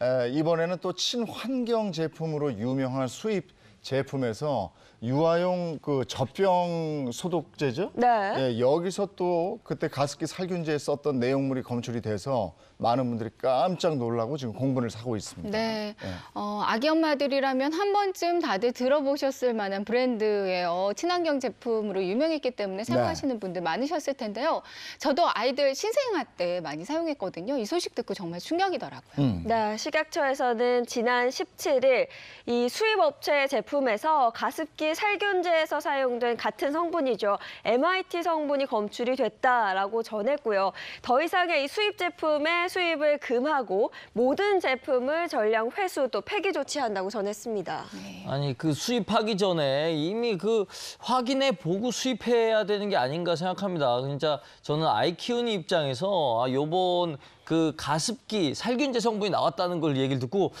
에, 이번에는 또 친환경 제품으로 유명한 수입 제품에서 유아용 그 젖병 소독제죠? 네. 예, 여기서 또 그때 가습기 살균제에 썼던 내용물이 검출이 돼서 많은 분들이 깜짝 놀라고 지금 공분을 사고 있습니다. 네. 네. 어, 아기 엄마들이라면 한 번쯤 다들 들어보셨을 만한 브랜드예요. 어, 친환경 제품으로 유명했기 때문에 네. 사용하시는 네. 분들 많으셨을 텐데요. 저도 아이들 신생아 때 많이 사용했거든요. 이 소식 듣고 정말 충격이더라고요. 음. 네, 식약처에서는 지난 17일 이 수입업체 제품에서 가습기 살균제에서 사용된 같은 성분이죠. MIT 성분이 검출이 됐다라고 전했고요. 더 이상의 이 수입 제품에 수입을 금하고 모든 제품을 전량 회수 또 폐기 조치한다고 전했습니다. 네. 아니 그 수입하기 전에 이미 그 확인해 보고 수입해야 되는 게 아닌가 생각합니다. 진짜 저는 아이 키우는 입장에서 아 요번 그 가습기 살균제 성분이 나왔다는 걸 얘기를 듣고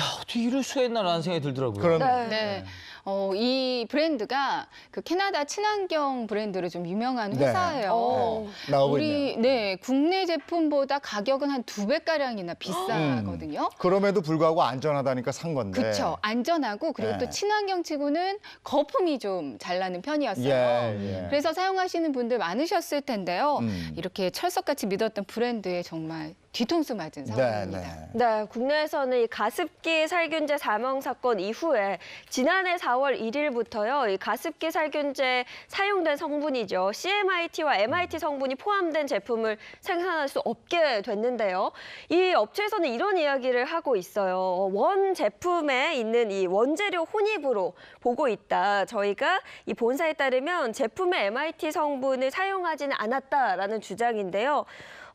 야 어떻게 이럴 수가 있나라는 생각이 들더라고요. 그러네. 네. 네. 어, 이 브랜드가 그 캐나다 친환경 브랜드로 좀 유명한 네. 회사예요. 어. 네. 나오 우리 네네 국내 제품보다 가격은 한 두 배 가량이나 비싸거든요. 음, 그럼에도 불구하고 안전하다니까 산 건데. 그렇죠. 안전하고 그리고 네. 또 친환경치고는 거품이 좀 잘 나는 편이었어요. 예, 예. 그래서 사용하시는 분들 많으셨을 텐데요. 음. 이렇게 철석같이 믿었던 브랜드에 정말 뒤통수 맞은 네, 상황입니다. 네, 네. 네, 국내에서는 이 가습기 살균제 사망 사건 이후에 지난해 4월 1일부터요. 이 가습기 살균제 사용된 성분이죠. CMIT와 MIT 음. 성분이 포함된 제품을 생산할 수 없게 됐는데요. 이 업체에서는 이런 이야기를 하고 있어요. 원 제품에 있는 이 원재료 혼입으로 보고 있다. 저희가 이 본사에 따르면 제품의 MIT 성분을 사용하지는 않았다라는 주장인데요.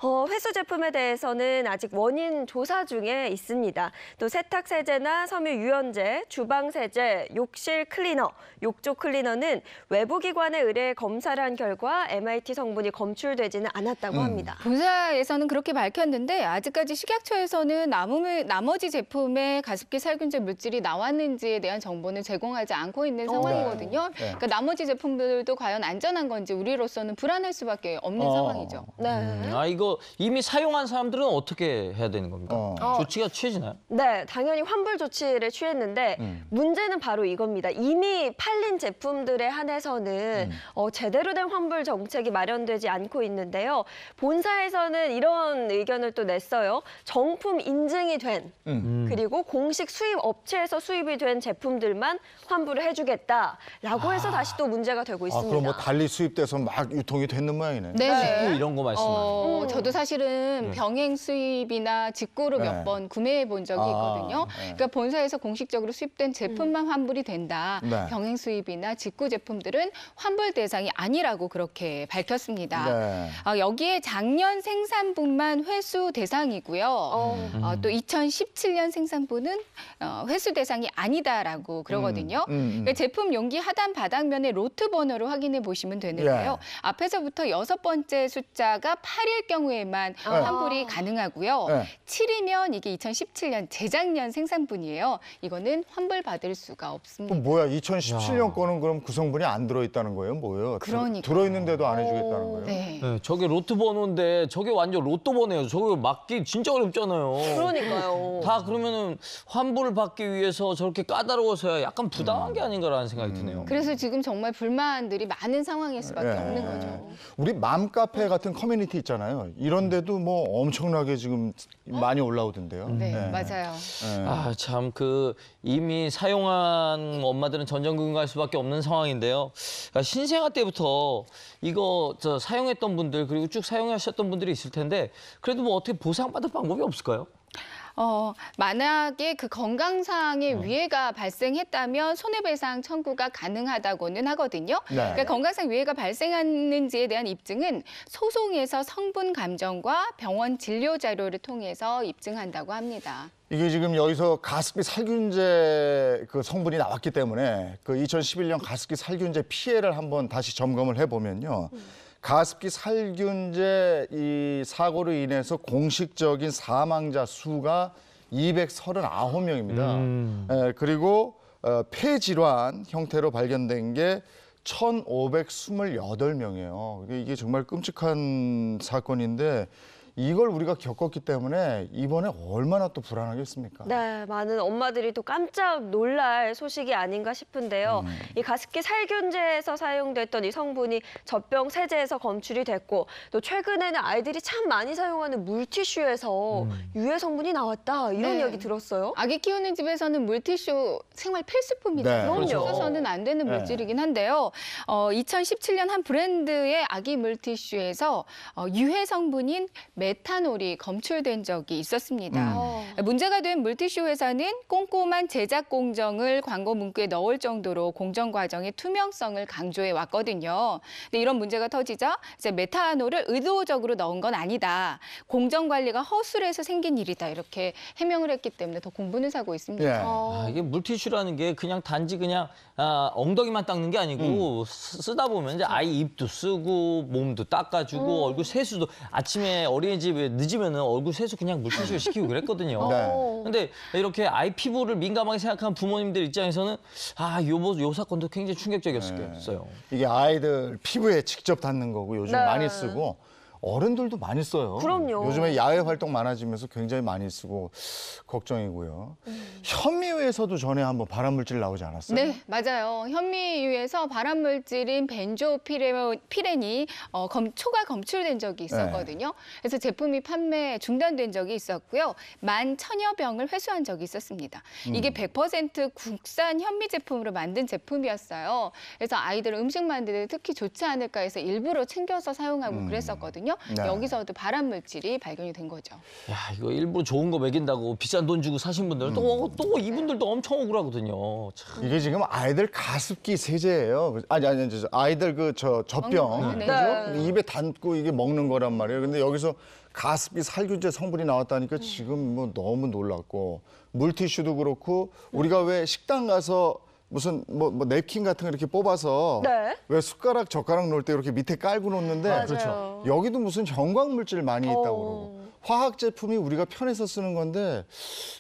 어, 회수 제품에 대해서 대해서는 아직 원인 조사 중에 있습니다. 또 세탁 세제나 섬유 유연제, 주방 세제, 욕실 클리너, 욕조 클리너는 외부 기관에 의뢰 검사를 한 결과 MIT 성분이 검출되지는 않았다고 음. 합니다. 본사에서는 그렇게 밝혔는데 아직까지 식약처에서는 나무의 나머지 제품에 가습기 살균제 물질이 나왔는지에 대한 정보는 제공하지 않고 있는 어. 상황이거든요. 네. 네. 그러니까 나머지 제품들도 과연 안전한 건지 우리로서는 불안할 수밖에 없는 어. 상황이죠. 네. 음, 아 이거 이미 사용한 사람들은 환불은 어떻게 해야 되는 겁니까? 어. 어. 조치가 취해지나요? 네, 당연히 환불 조치를 취했는데 음. 문제는 바로 이겁니다. 이미 팔린 제품들에 한해서는 음. 어, 제대로 된 환불 정책이 마련되지 않고 있는데요. 본사에서는 이런 의견을 또 냈어요. 정품 인증이 된 음. 음. 그리고 공식 수입 업체에서 수입이 된 제품들만 환불을 해주겠다라고 해서 아. 다시 또 문제가 되고 아, 있습니다. 아, 그럼 뭐 달리 수입돼서 막 유통이 되는 모양이네. 네. 이런 거 말씀하시는 어, 저도 사실은 음. 병에 병행 수입이나 직구로 네. 몇번 구매해 본 적이 아, 있거든요. 네. 그러니까 본사에서 공식적으로 수입된 제품만 음. 환불이 된다. 네. 병행 수입이나 직구 제품들은 환불 대상이 아니라고 그렇게 밝혔습니다. 네. 아, 여기에 작년 생산분만 회수 대상이고요. 어, 음. 어, 또 2017년 생산분은 어, 회수 대상이 아니다라고 그러거든요. 음, 음, 그러니까 음. 제품 용기 하단 바닥면에 로트 번호를 확인해 보시면 되는데요. 예. 앞에서부터 여섯 번째 숫자가 8일 경우에만 아. 환불이 가능하고요. 네. 7이면 이게 2017년 재작년 생산분이에요. 이거는 환불받을 수가 없습니다. 그럼 뭐야? 2017년 야. 거는 그럼 구 성분이 안 들어있다는 거예요? 뭐예요? 그러니까 들어있는데도 안 해주겠다는 거예요? 네. 네, 저게 로트 번호인데 저게 완전 로또 번호예요. 저게 맞기 진짜 어렵잖아요. 그러니까요. 다 그러면은 환불 받기 위해서 저렇게 까다로워서야 약간 부당한 음. 게 아닌가라는 생각이 드네요. 음. 그래서 지금 정말 불만들이 많은 상황일 수밖에 네. 없는 거죠. 우리 맘카페 같은 커뮤니티 있잖아요. 이런데도 뭐 엄청 엄청나게 지금 많이 올라오던데요. 네, 네, 맞아요. 네. 아, 참, 그, 이미 사용한 엄마들은 전전긍긍 할 수밖에 없는 상황인데요. 아, 신생아 때부터 이거 저 사용했던 분들, 그리고 쭉 사용하셨던 분들이 있을 텐데, 그래도 뭐 어떻게 보상받을 방법이 없을까요? 어, 만약에 그 건강상의 음. 위해가 발생했다면 손해배상 청구가 가능하다고는 하거든요. 네. 그러니까 건강상 위해가 발생하는지에 대한 입증은 소송에서 성분 감정과 병원 진료 자료를 통해서 입증한다고 합니다. 이게 지금 여기서 가습기 살균제 그 성분이 나왔기 때문에 그 2011년 가습기 살균제 피해를 한번 다시 점검을 해보면요. 음. 가습기 살균제 이 사고로 인해서 공식적인 사망자 수가 239명입니다. 음. 에, 예, 그리고 어, 폐질환 형태로 발견된 게 1,528명이에요. 이게 정말 끔찍한 사건인데 이걸 우리가 겪었기 때문에 이번에 얼마나 또 불안하겠습니까? 네, 많은 엄마들이 또 깜짝 놀랄 소식이 아닌가 싶은데요. 음. 이 가습기 살균제에서 사용됐던 이 성분이 젖병 세제에서 검출이 됐고 또 최근에는 아이들이 참 많이 사용하는 물티슈에서 음. 유해 성분이 나왔다 이런 네. 이야기 들었어요. 아기 키우는 집에서는 물티슈 생활 필수품이잖아요. 네, 그럼요. 없서는안 그렇죠. 되는 네. 물질이긴 한데요. 어, 2017년 한 브랜드의 아기 물티슈에서 어, 유해 성분인 메탄올이 검출된 적이 있었습니다. 음. 어. 문제가 된 물티슈 회사는 꼼꼼한 제작 공정을 광고 문구에 넣을 정도로 공정 과정의 투명성을 강조해 왔거든요. 근데 이런 문제가 터지자 이제 메탄올을 의도적으로 넣은 건 아니다. 공정 관리가 허술해서 생긴 일이다. 이렇게 해명을 했기 때문에 더 공분을 사고 있습니다. 예. 어. 아, 이게 물티슈라는 게 그냥 단지 그냥 아, 엉덩이만 닦는 게 아니고 음. 쓰다 보면 이제 아이 입도 쓰고 몸도 닦아주고 음. 얼굴 세수도 아침에 어린 저희 집 늦으면 은 얼굴 세수 그냥 물티슈 시키고 그랬거든요. 네. 근데 이렇게 아이 피부를 민감하게 생각하는 부모님들 입장에서는 아, 요, 요 사건도 굉장히 충격적이었어요. 네. 이게 아이들 피부에 직접 닿는 거고 요즘 네. 많이 쓰고 어른들도 많이 써요. 그럼요. 요즘에 야외 활동 많아지면서 굉장히 많이 쓰고 걱정이고요. 음. 현미유에서도 전에 한번 발암물질 나오지 않았어요? 네, 맞아요. 현미유에서 발암물질인 벤조피렌이 어, 검, 초가 검출된 적이 있었거든요. 네. 그래서 제품이 판매 중단된 적이 있었고요. 만 천여 병을 회수한 적이 있었습니다. 음. 이게 100% 국산 현미 제품으로 만든 제품이었어요. 그래서 아이들 음식 만드는 특히 좋지 않을까 해서 일부러 챙겨서 사용하고 음. 그랬었거든요. 있거든요. 네. 여기서도 발암 물질이 발견이 된 거죠. 야 이거 일부러 좋은 거 먹인다고 비싼 돈 주고 사신 분들은 또, 음. 또 이분들도 엄청 억울하거든요. 참. 이게 지금 아이들 가습기 세제예요. 아니 아니 아니, 아이들 그 저 젖병 네. 그죠? 네. 그 입에 담고 이게 먹는 거란 말이에요. 근데 여기서 가습기 살균제 성분이 나왔다니까 음. 지금 뭐 너무 놀랐고 물티슈도 그렇고 우리가 왜 식당 가서 무슨 뭐, 뭐 냅킨 같은 거 이렇게 뽑아서 네. 왜 숟가락 젓가락 놓을 때 이렇게 밑에 깔고 놓는데 그렇죠. 여기도 무슨 정광 물질 많이 있다고 어. 그러고 화학 제품이 우리가 편해서 쓰는 건데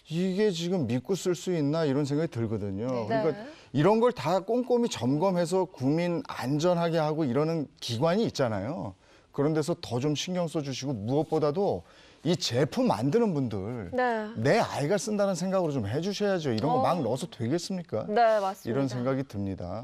이게 지금 믿고 쓸 수 있나 이런 생각이 들거든요. 네. 그러니까 이런 걸 다 꼼꼼히 점검해서 국민 안전하게 하고 이러는 기관이 있잖아요. 그런 데서 더 좀 신경 써 주시고 무엇보다도 이 제품 만드는 분들 네. 내 아이가 쓴다는 생각으로 좀 해주셔야죠. 이런 거막 어. 넣어서 되겠습니까? 네, 맞습니다. 이런 생각이 듭니다.